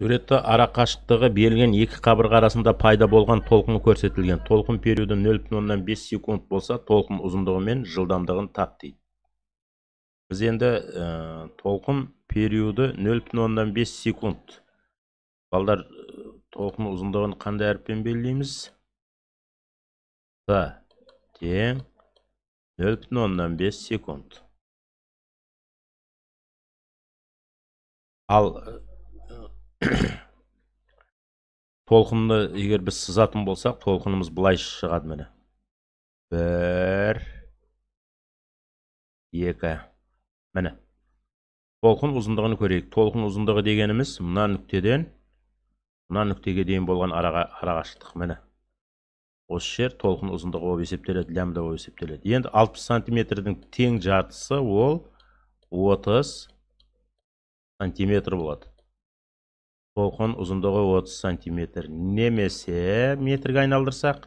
суретте ара қашықтығы берілген екі қабырға арасында пайда болған толқын көрсетілген толқын периоды 0,5 секунд болса толқын ұзындығы мен жылдамдығын тап дейді біз енді ә, толқын периоды 0,5 секунд балдар э, толқын ұзындығын қандай әріппен белгілейміз т тең 0,5 секунд ал э, толқынды егер біз сызатын болсақ толқынымыз былай шығады міне бір екі міне толқын ұзындығын көрейік толқын ұзындығы дегеніміз мына нүктеден мына нүктеге дейін болған араға арақашықтық міне осы жер толқын ұзындығы болып есептеледі лямбда болып есептеледі енді 60 сантиметрдің тең жартысы ол 30 сантиметр болады толқын ұзындығы 30 сантиметр немесе метрге айналдырсақ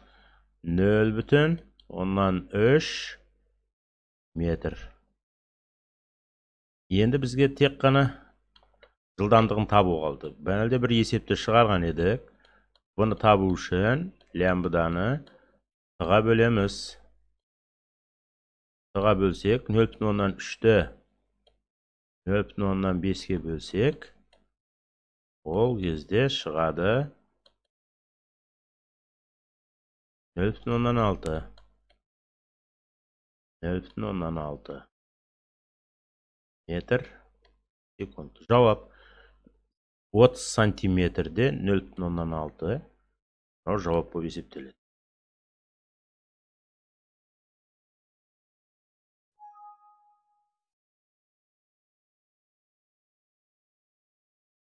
0 бүтін оннан 3 метр енді бізге тек қана жылдамдығын табу қалды бәлде бір есепті шығарған едік бұны табу үшін лямбданы ға бөлеміз ға бөлсек 0 бүтін оннан үшті нөл бүтін оннан беске бөлсек ол кезде шығады 0.06 0.06 метр секунд жауап 30 сантиметрде 0.06 жауап болып есептеледі